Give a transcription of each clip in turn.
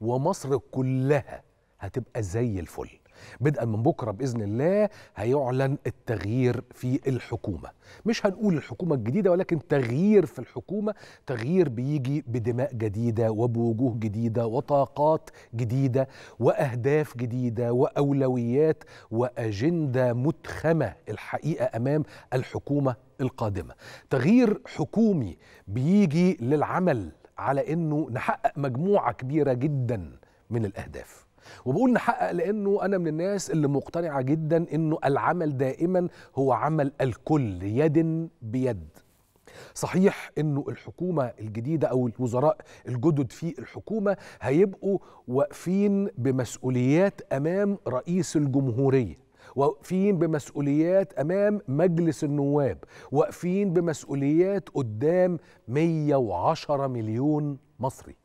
ومصر كلها هتبقى زي الفل بدءا من بكره باذن الله هيعلن التغيير في الحكومه مش هنقول الحكومه الجديده ولكن تغيير في الحكومه تغيير بيجي بدماء جديده وبوجوه جديده وطاقات جديده واهداف جديده واولويات واجنده متخمه الحقيقه امام الحكومه القادمه تغيير حكومي بيجي للعمل على انه نحقق مجموعه كبيره جدا من الاهداف وبقول نحقق لانه انا من الناس اللي مقتنعه جدا انه العمل دائما هو عمل الكل يد بيد صحيح انه الحكومه الجديده او الوزراء الجدد في الحكومه هيبقوا واقفين بمسؤوليات امام رئيس الجمهوريه واقفين بمسؤوليات امام مجلس النواب واقفين بمسؤوليات قدام 110 مليون مصري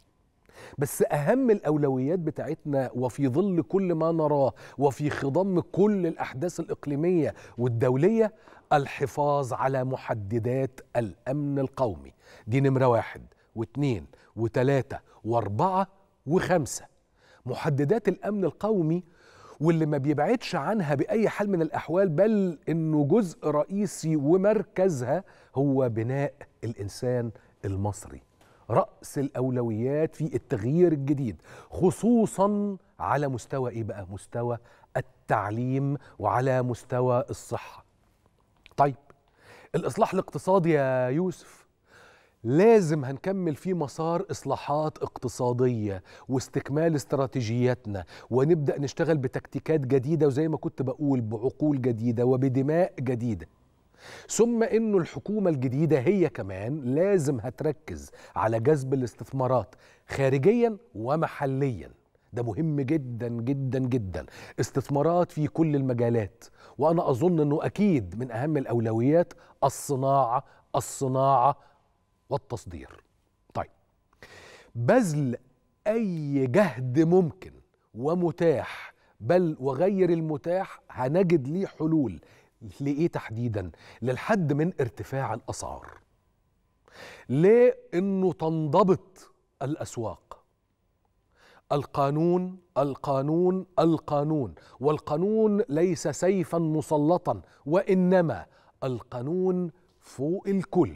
بس اهم الاولويات بتاعتنا وفي ظل كل ما نراه وفي خضم كل الاحداث الاقليميه والدوليه الحفاظ على محددات الامن القومي دي نمره واحد واثنين وثلاثه واربعه وخمسه محددات الامن القومي واللي ما بيبعدش عنها باي حال من الاحوال بل انه جزء رئيسي ومركزها هو بناء الانسان المصري راس الاولويات في التغيير الجديد خصوصا على مستوى ايه بقى مستوى التعليم وعلى مستوى الصحه طيب الاصلاح الاقتصادي يا يوسف لازم هنكمل في مسار اصلاحات اقتصاديه واستكمال استراتيجياتنا ونبدا نشتغل بتكتيكات جديده وزي ما كنت بقول بعقول جديده وبدماء جديده ثم انه الحكومه الجديده هي كمان لازم هتركز على جذب الاستثمارات خارجيا ومحليا ده مهم جدا جدا جدا استثمارات في كل المجالات وانا اظن انه اكيد من اهم الاولويات الصناعه الصناعه والتصدير طيب بذل اي جهد ممكن ومتاح بل وغير المتاح هنجد ليه حلول لإيه تحديدا؟ للحد من ارتفاع الأسعار لأنه تنضبط الأسواق القانون القانون القانون والقانون ليس سيفا مسلطا وإنما القانون فوق الكل